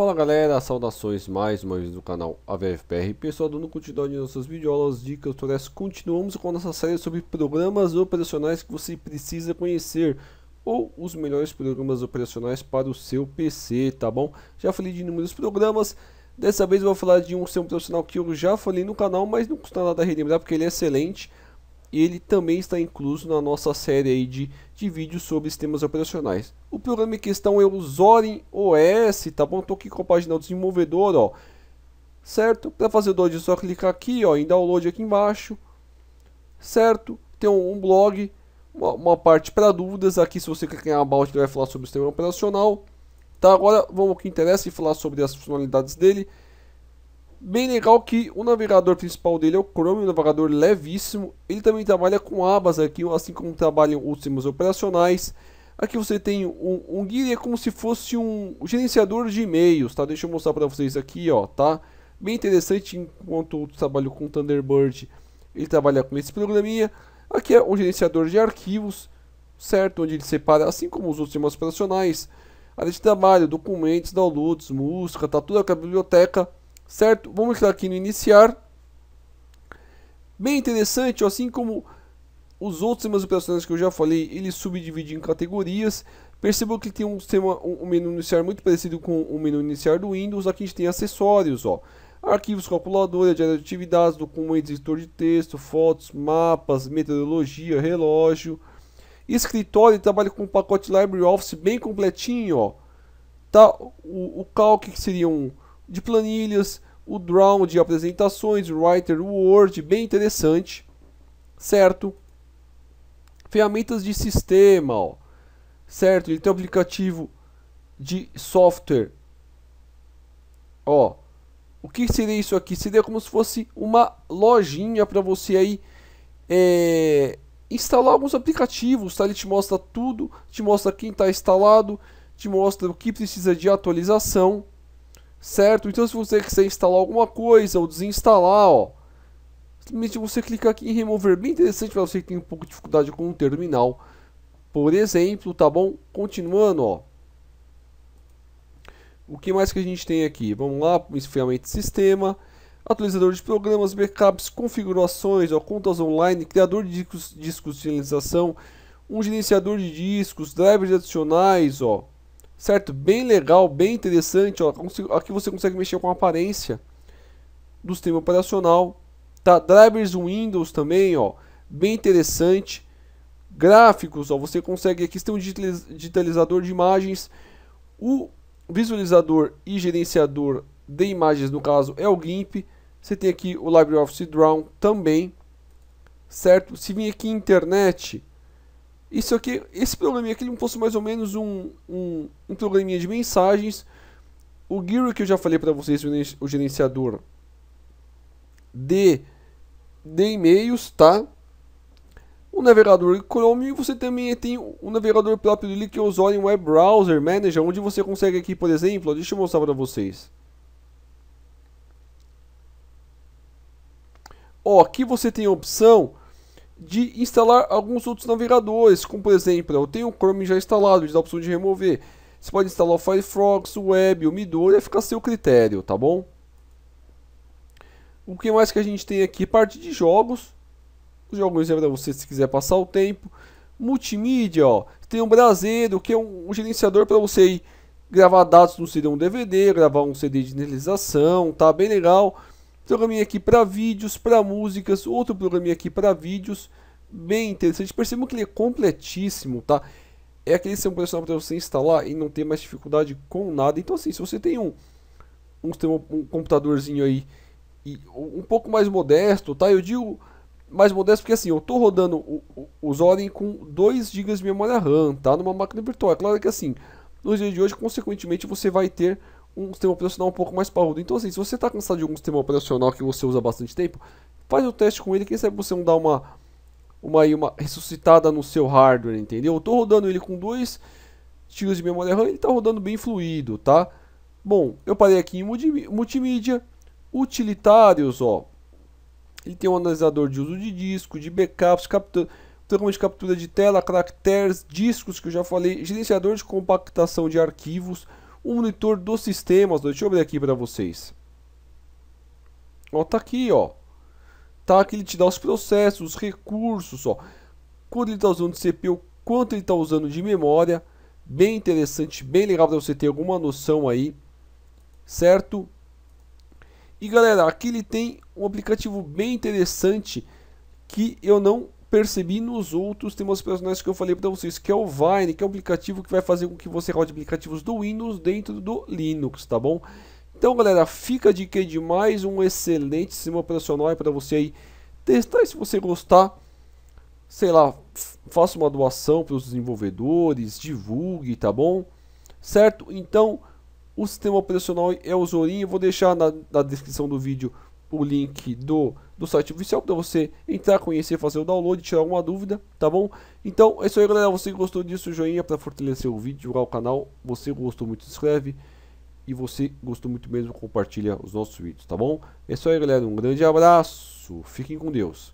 Fala galera, saudações mais uma vez do canal AVFPR Pessoal, dando continuidade nas nossas videoaulas, dicas, tutoriais Continuamos com a nossa série sobre programas operacionais que você precisa conhecer Ou os melhores programas operacionais para o seu PC, tá bom? Já falei de inúmeros programas Dessa vez eu vou falar de um seu operacional que eu já falei no canal Mas não custa nada relembrar porque ele é excelente ele também está incluso na nossa série aí de, de vídeos sobre sistemas operacionais. O programa em questão é o Zorin OS, tá bom? Estou aqui com a página do desenvolvedor, ó. Certo? Para fazer o download é só clicar aqui, ó, em download aqui embaixo. Certo? Tem um, um blog, uma, uma parte para dúvidas. Aqui se você clicar em about, ele vai falar sobre o sistema operacional. Tá, agora vamos ao que interessa e falar sobre as funcionalidades dele. Bem legal que o navegador principal dele é o Chrome, um navegador levíssimo. Ele também trabalha com abas aqui, assim como trabalham os sistemas operacionais. Aqui você tem um, um guia, é como se fosse um gerenciador de e-mails, tá? Deixa eu mostrar para vocês aqui, ó, tá? Bem interessante, enquanto eu trabalho com Thunderbird, ele trabalha com esse programinha. Aqui é um gerenciador de arquivos, certo? Onde ele separa, assim como os outros sistemas operacionais, área de trabalho, documentos, downloads, música, tá tudo aquela biblioteca certo? Vamos clicar aqui no iniciar. Bem interessante, assim como os outros sistemas operacionais que eu já falei, ele subdivide em categorias. Percebam que tem um, sistema, um, menu iniciar muito parecido com o menu iniciar do Windows. Aqui a gente tem acessórios, ó. Arquivos, calculadora, diário de atividades, documentos, editor de texto, fotos, mapas, meteorologia, relógio. Escritório, trabalha com o pacote LibreOffice bem completinho, ó. Tá, o, o calc que seria um, de planilhas, o Draw de apresentações, o Writer, Word, bem interessante, certo? Ferramentas de sistema, ó, certo? Ele tem um aplicativo de software, ó. O que seria isso aqui? Seria como se fosse uma lojinha para você aí é, instalar alguns aplicativos, tá? Ele te mostra tudo, te mostra quem está instalado, te mostra o que precisa de atualização, certo? Então se você quiser instalar alguma coisa ou desinstalar, ó, simplesmente você clicar aqui em remover, bem interessante para você que tem um pouco de dificuldade com o terminal, por exemplo, tá bom? Continuando, ó. O que mais que a gente tem aqui? Vamos lá, esfriamento de sistema, atualizador de programas, backups, configurações, ó, contas online, criador de discos, discos de sinalização, um gerenciador de discos, drivers adicionais, ó, certo? Bem legal, bem interessante. Ó. Aqui você consegue mexer com a aparência do sistema operacional. Tá? Drivers Windows também, ó, bem interessante. Gráficos, ó, você consegue aqui tem um digitalizador de imagens, o visualizador e gerenciador de imagens, no caso, é o GIMP. Você tem aqui o LibreOffice Draw também, certo? Se vir aqui internet, isso aqui, esse probleminha aqui, ele fosse mais ou menos um, um, um probleminha de mensagens. O Gear que eu já falei para vocês, o gerenciador de, de e-mails, tá? O navegador Chrome e você também tem o navegador próprio dele que é o Web Browser Manager, onde você consegue aqui, por exemplo, deixa eu mostrar para vocês. Ó, aqui você tem a opção de instalar alguns outros navegadores, como por exemplo, eu tenho o Chrome já instalado, a opção de remover. Você pode instalar o Firefox, o Web, o Midori, fica a seu critério, tá bom? O que mais que a gente tem aqui? Parte de jogos. Os jogos é para você se quiser passar o tempo. Multimídia, ó. Tem um braseiro, que é um, um gerenciador para você ir gravar dados no CD um DVD, gravar um CD de inicialização, tá bem legal. Programinha aqui para vídeos, para músicas, outro programinha aqui para vídeos, bem interessante. Percebam que ele é completíssimo, tá? É aquele sistema operacional para você instalar e não ter mais dificuldade com nada. Então assim, se você tem um um, um computadorzinho aí e um pouco mais modesto, tá? Eu digo mais modesto porque assim, eu tô rodando o, o, o Zorin com 2 GB de memória RAM, tá? Numa máquina virtual. É claro que assim, nos dias de hoje, consequentemente, você vai ter um sistema operacional um pouco mais parrudo. Então, assim, se você está cansado de algum sistema operacional que você usa bastante tempo, faz o teste com ele, quem sabe você não dá uma, uma, uma ressuscitada no seu hardware, entendeu? Eu estou rodando ele com dois tiros de memória RAM, ele está rodando bem fluido, tá? Bom, eu parei aqui em multimídia, utilitários, ó. Ele tem um analisador de uso de disco, de backups, captura, programa de captura de tela, caracteres, discos que eu já falei, gerenciador de compactação de arquivos, o monitor dos sistemas. Deixa eu abrir aqui para vocês. Ó, tá aqui, ó. Tá aqui, ele te dá os processos, os recursos, ó. Quando ele está usando de CPU, quanto ele está usando de memória. Bem interessante, bem legal para você ter alguma noção aí, certo? E galera, aqui ele tem um aplicativo bem interessante que eu não percebi nos outros, temas umas personagens que eu falei para vocês, que é o Vine, que é um aplicativo que vai fazer com que você rode aplicativos do Windows dentro do Linux, tá bom? Então, galera, fica de que de mais um excelente sistema operacional para você aí testar. E se você gostar, sei lá, faça uma doação para os desenvolvedores, divulgue, tá bom? Certo? Então, o sistema operacional é o Zorin. Eu vou deixar na, na descrição do vídeo o link do do site oficial para você entrar, conhecer, fazer o download, tirar alguma dúvida, tá bom? Então é isso aí galera, você gostou disso, joinha para fortalecer o vídeo, divulgar o canal, você gostou muito, se inscreve e você gostou muito mesmo, compartilha os nossos vídeos, tá bom? É isso aí galera, um grande abraço, fiquem com Deus.